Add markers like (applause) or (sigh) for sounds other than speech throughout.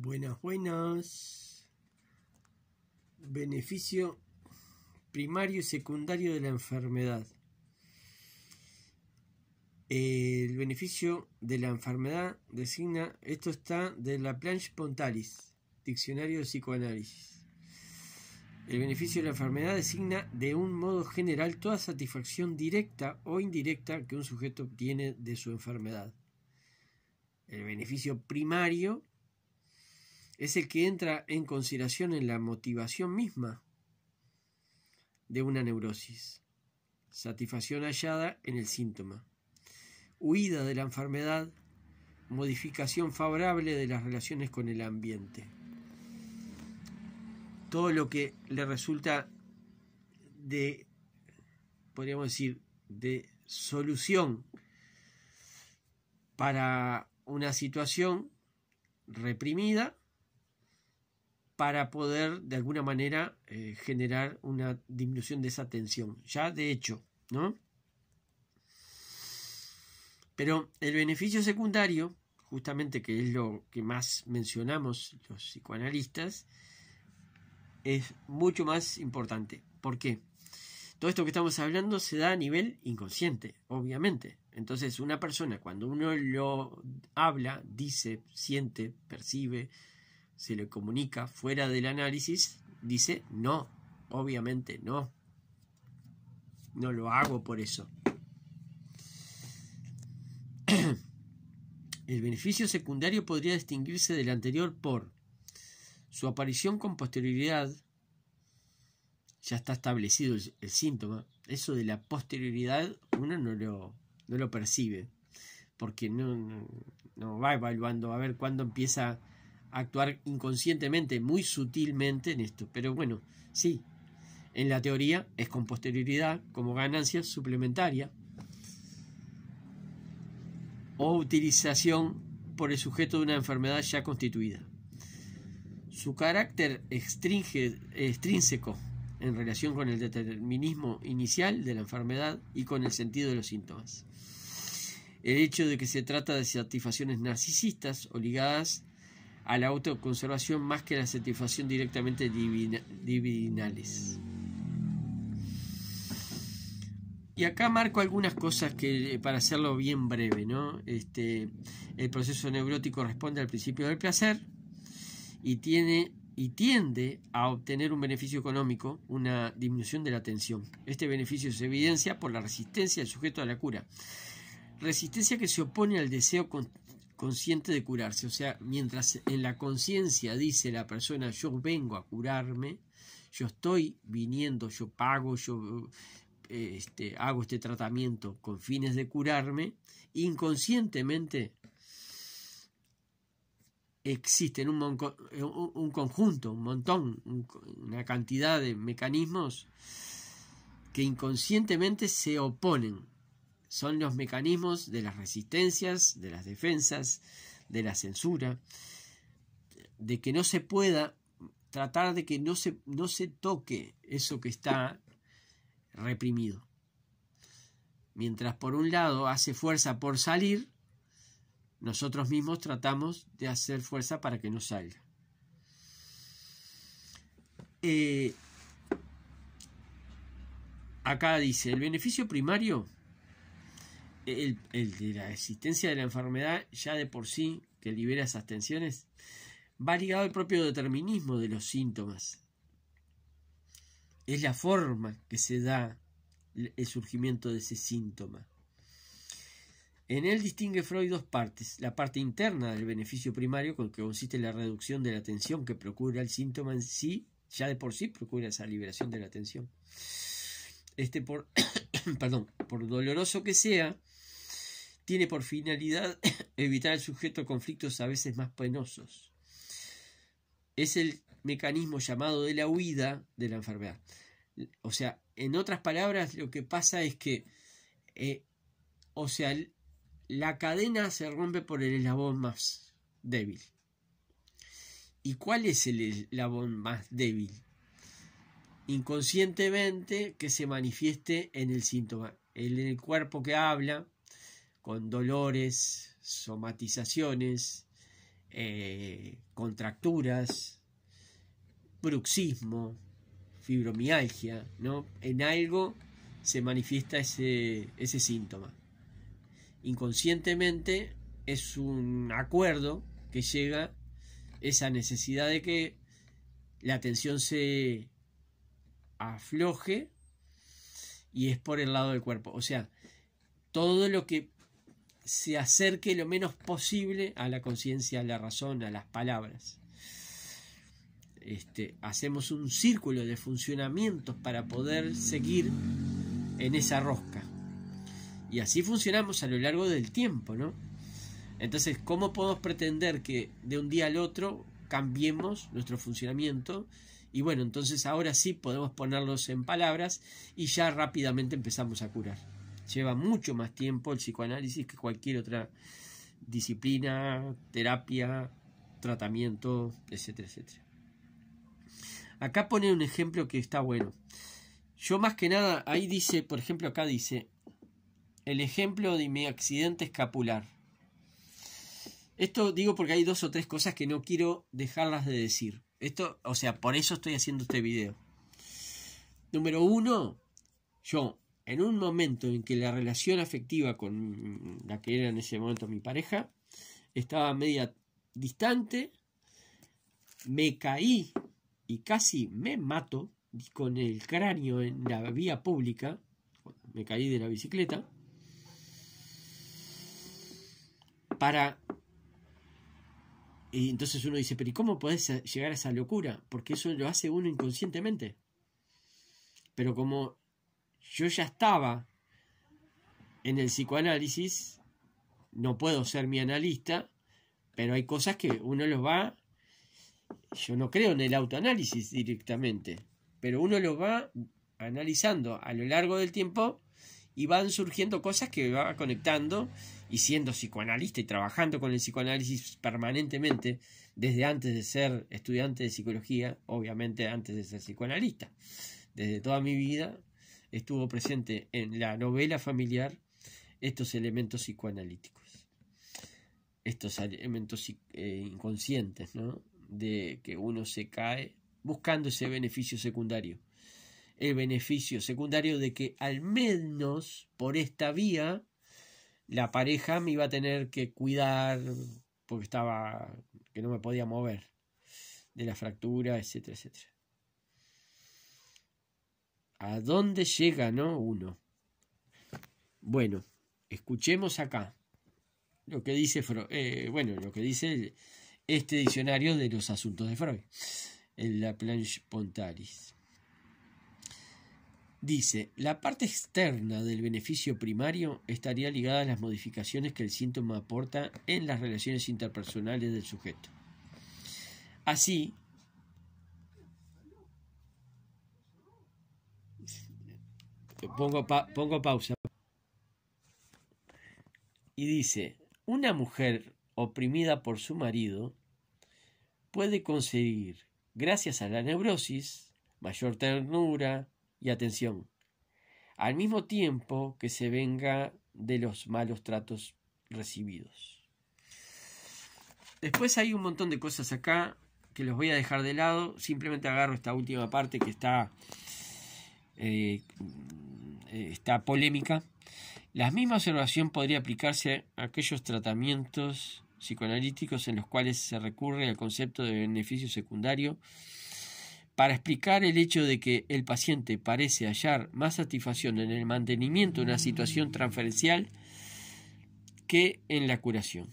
Buenas, buenas. Beneficio primario y secundario de la enfermedad. El beneficio de la enfermedad designa, esto está de la Planche Pontalis, Diccionario de Psicoanálisis. El beneficio de la enfermedad designa de un modo general toda satisfacción directa o indirecta que un sujeto obtiene de su enfermedad. El beneficio primario es el que entra en consideración en la motivación misma de una neurosis, satisfacción hallada en el síntoma, huida de la enfermedad, modificación favorable de las relaciones con el ambiente. Todo lo que le resulta de, podríamos decir, de solución para una situación reprimida para poder de alguna manera eh, generar una disminución de esa tensión, ya de hecho, ¿no? Pero el beneficio secundario, justamente que es lo que más mencionamos los psicoanalistas, es mucho más importante. ¿Por qué? Todo esto que estamos hablando se da a nivel inconsciente, obviamente. Entonces, una persona, cuando uno lo habla, dice, siente, percibe, se le comunica fuera del análisis, dice, no, obviamente no. No lo hago por eso. (clears throat) El beneficio secundario podría distinguirse del anterior por su aparición con posterioridad, ya está establecido el, síntoma, eso de la posterioridad uno no lo, lo percibe, porque no, no va evaluando a ver cuándo empieza actuar inconscientemente, muy sutilmente en esto. Pero bueno, sí, en la teoría es con posterioridad, como ganancia suplementaria o utilización por el sujeto de una enfermedad ya constituida. Su carácter extrínseco en relación con el determinismo inicial de la enfermedad y con el sentido de los síntomas. El hecho de que se trata de satisfacciones narcisistas o ligadas a la autoconservación más que a la satisfacción directamente divinales. Y acá marco algunas cosas que, eh, para hacerlo bien breve, ¿no? Este, el proceso neurótico responde al principio del placer y, tiene, y tiende a obtener un beneficio económico, una disminución de la tensión. Este beneficio se evidencia por la resistencia del sujeto a la cura. Resistencia que se opone al deseo con, consciente de curarse. O sea, mientras en la conciencia dice la persona yo vengo a curarme, yo estoy viniendo, yo pago, yo eh, este, hago este tratamiento con fines de curarme, inconscientemente existen un conjunto, un montón, una cantidad de mecanismos que inconscientemente se oponen son los mecanismos de las resistencias, de las defensas, de la censura, de que no se pueda tratar de que no se, no se toque eso que está reprimido. Mientras por un lado hace fuerza por salir, nosotros mismos tratamos de hacer fuerza para que no salga. Eh, acá dice, el beneficio primario el, de la existencia de la enfermedad ya de por sí que libera esas tensiones va ligado al propio determinismo de los síntomas. Es la forma que se da el surgimiento de ese síntoma. En él distingue Freud dos partes, la parte interna del beneficio primario, con que consiste la reducción de la tensión que procura el síntoma en sí, ya de por sí procura esa liberación de la tensión. Este por, (coughs) perdón, por doloroso que sea, tiene por finalidad (coughs) evitar al sujeto conflictos a veces más penosos. Es el mecanismo llamado de la huida de la enfermedad. O sea, en otras palabras, lo que pasa es que, eh, o sea, la cadena se rompe por el eslabón más débil. ¿Y cuál es el eslabón más débil? Inconscientemente que se manifieste en el síntoma, en el cuerpo que habla, con dolores, somatizaciones, eh, contracturas, bruxismo, fibromialgia, ¿no? En algo se manifiesta ese, síntoma. Inconscientemente es un acuerdo que llega esa necesidad de que la atención se afloje y es por el lado del cuerpo. O sea, todo lo que se acerque lo menos posible a la conciencia, a la razón, a las palabras. Este, hacemos un círculo de funcionamientos para poder seguir en esa rosca. Y así funcionamos a lo largo del tiempo, ¿no? Entonces, ¿cómo podemos pretender que de un día al otro cambiemos nuestro funcionamiento? Y bueno, entonces ahora sí podemos ponerlos en palabras y ya rápidamente empezamos a curar lleva mucho más tiempo el psicoanálisis que cualquier otra disciplina, terapia, tratamiento, etcétera, etcétera. Acá pone un ejemplo que está bueno. Yo más que nada, ahí dice, por ejemplo, acá dice, el ejemplo de mi accidente escapular. Esto digo porque hay dos o tres cosas que no quiero dejarlas de decir. Esto, o sea, por eso estoy haciendo este video. Número uno, yo en un momento en que la relación afectiva con la que era en ese momento mi pareja estaba media distante, me caí y casi me mato con el cráneo en la vía pública, me caí de la bicicleta, para... Y entonces uno dice, pero cómo puedes llegar a esa locura? Porque eso lo hace uno inconscientemente. Pero como yo ya estaba en el psicoanálisis, no puedo ser mi analista, pero hay cosas que uno los va, yo no creo en el autoanálisis directamente, pero uno los va analizando a lo largo del tiempo y van surgiendo cosas que va conectando y siendo psicoanalista y trabajando con el psicoanálisis permanentemente desde antes de ser estudiante de psicología, obviamente antes de ser psicoanalista. Desde toda mi vida estuvo presente en la novela familiar estos elementos psicoanalíticos, estos elementos eh, inconscientes, ¿no? de que uno se cae buscando ese beneficio secundario. El beneficio secundario de que al menos por esta vía la pareja me iba a tener que cuidar porque estaba que no me podía mover de la fractura, etcétera, etcétera. ¿A dónde llega, no? Uno. Bueno, escuchemos acá lo que dice eh, bueno, lo que dice este diccionario de los asuntos de Freud, en la planche Pontaris. Dice, la parte externa del beneficio primario estaría ligada a las modificaciones que el síntoma aporta en las relaciones interpersonales del sujeto. Así, pongo, pongo pausa. Y dice, una mujer oprimida por su marido puede conseguir, gracias a la neurosis, mayor ternura y atención, al mismo tiempo que se venga de los malos tratos recibidos. Después hay un montón de cosas acá que los voy a dejar de lado, simplemente agarro esta última parte que está eh, esta polémica, la misma observación podría aplicarse a aquellos tratamientos psicoanalíticos en los cuales se recurre al concepto de beneficio secundario para explicar el hecho de que el paciente parece hallar más satisfacción en el mantenimiento de una situación transferencial que en la curación.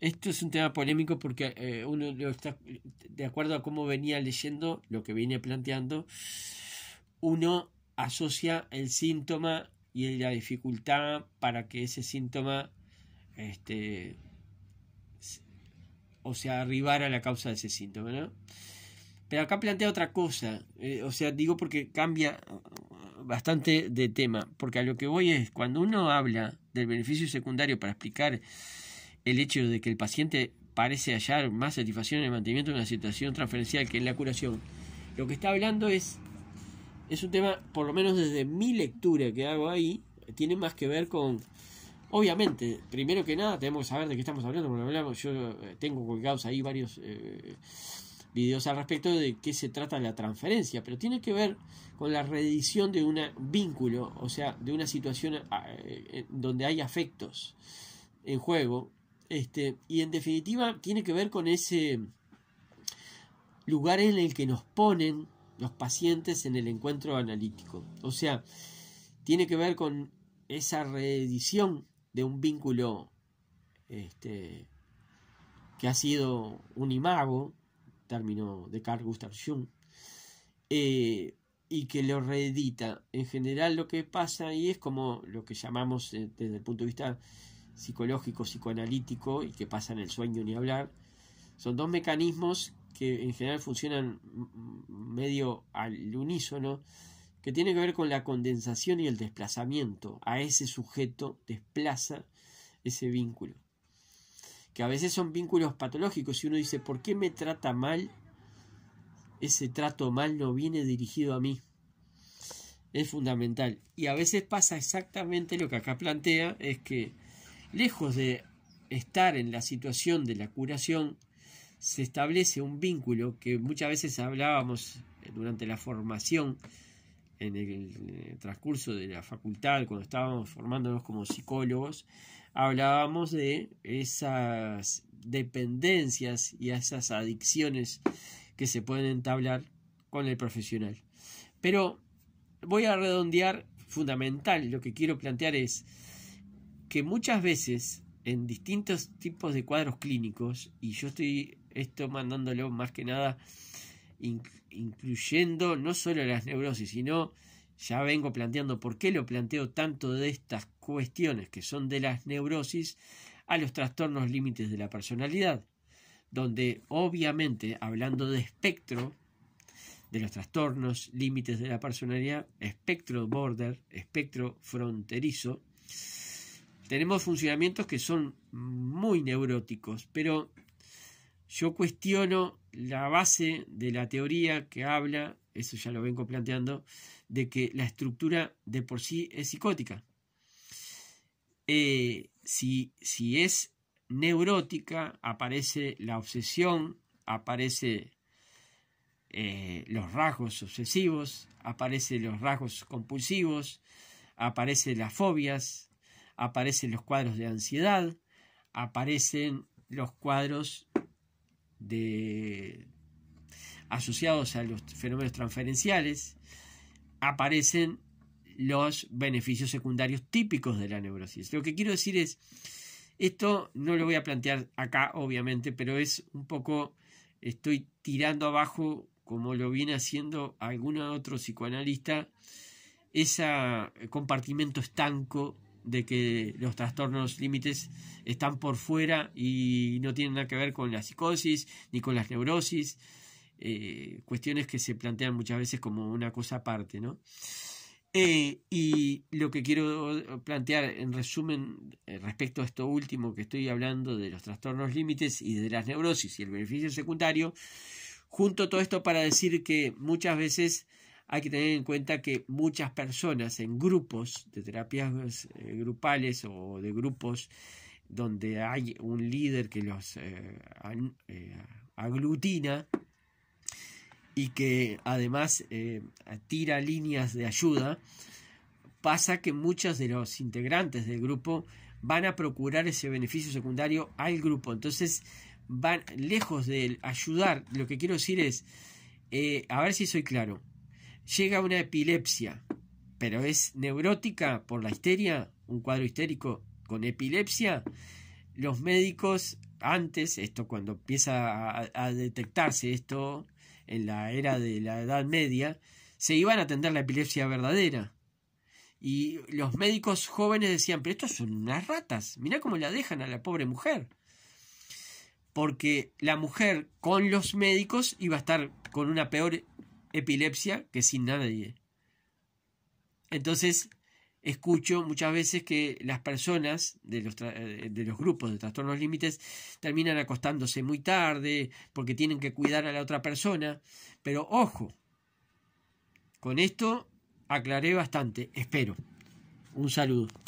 Esto es un tema polémico porque eh, uno está, de acuerdo a cómo venía leyendo, lo que viene planteando, uno asocia el síntoma y la dificultad para que ese síntoma este, o sea, arribara a la causa de ese síntoma, Pero acá plantea otra cosa, eh, o sea, digo porque cambia uh, bastante de tema, porque a lo que voy es, cuando uno habla del beneficio secundario para explicar el hecho de que el paciente parece hallar más satisfacción en el mantenimiento de una situación transferencial que en la curación, lo que está hablando es es un tema, por lo menos desde mi lectura que hago ahí, tiene más que ver con... Obviamente, primero que nada, tenemos que saber de qué estamos hablando, porque hablamos, yo eh, tengo colgados ahí varios eh, videos al respecto de qué se trata la transferencia, pero tiene que ver con la reedición de un vínculo, o sea, de una situación ah, eh, donde hay afectos en juego, este, y en definitiva tiene que ver con ese lugar en el que nos ponen los pacientes en el encuentro analítico. O sea, tiene que ver con esa reedición de un vínculo este, que ha sido un imago, término de Carl Gustav Jung, eh, y que lo reedita. En general lo que pasa Y es como lo que llamamos eh, desde el punto de vista psicológico, psicoanalítico, y que pasa en el sueño ni hablar, son dos mecanismos que en general funcionan medio al unísono, que tiene que ver con la condensación y el desplazamiento. A ese sujeto desplaza ese vínculo. Que a veces son vínculos patológicos y uno dice, ¿por qué me trata mal? Ese trato mal no viene dirigido a mí. Es fundamental. Y a veces pasa exactamente lo que acá plantea, es que lejos de estar en la situación de la curación, se establece un vínculo que muchas veces hablábamos durante la formación, en el, transcurso de la facultad, cuando estábamos formándonos como psicólogos, hablábamos de esas dependencias y esas adicciones que se pueden entablar con el profesional. Pero voy a redondear fundamental, lo que quiero plantear es que muchas veces en distintos tipos de cuadros clínicos, y yo estoy esto mandándolo más que nada, incluyendo no solo las neurosis, sino ya vengo planteando por qué lo planteo tanto de estas cuestiones que son de las neurosis a los trastornos límites de la personalidad, donde obviamente hablando de espectro, de los trastornos límites de la personalidad, espectro border, espectro fronterizo, tenemos funcionamientos que son muy neuróticos, pero yo cuestiono la base de la teoría que habla, eso ya lo vengo planteando, de que la estructura de por sí es psicótica. Eh, si, si es neurótica, aparece la obsesión, aparece eh, los rasgos obsesivos, aparecen los rasgos compulsivos, aparecen las fobias, aparecen los cuadros de ansiedad, aparecen los cuadros asociados a los fenómenos transferenciales, aparecen los beneficios secundarios típicos de la neurosis. Lo que quiero decir es, esto no lo voy a plantear acá, obviamente, pero es un poco, estoy tirando abajo, como lo viene haciendo algún otro psicoanalista, ese compartimento estanco de que los trastornos límites están por fuera y no tienen nada que ver con la psicosis ni con las neurosis, eh, cuestiones que se plantean muchas veces como una cosa aparte, ¿no? Eh, y lo que quiero plantear en resumen eh, respecto a esto último que estoy hablando de los trastornos límites y de las neurosis y el beneficio secundario, junto todo esto para decir que muchas veces hay que tener en cuenta que muchas personas en grupos de terapias eh, grupales o de grupos donde hay un líder que los eh, eh, aglutina y que además tira líneas de ayuda, pasa que muchos de los integrantes del grupo van a procurar ese beneficio secundario al grupo. Entonces, van lejos de ayudar, lo que quiero decir es, a ver si soy claro, llega una epilepsia, pero es neurótica por la histeria, un cuadro histérico con epilepsia, los médicos antes, esto cuando empieza a, detectarse esto en la era de la Edad Media, se iban a atender la epilepsia verdadera. Y los médicos jóvenes decían, pero estos son unas ratas, mirá cómo la dejan a la pobre mujer. Porque la mujer con los médicos iba a estar con una peor epilepsia que sin nadie. Entonces, escucho muchas veces que las personas de los, de los grupos de trastornos límites terminan acostándose muy tarde porque tienen que cuidar a la otra persona. Pero ojo, con esto aclaré bastante, espero. Un saludo.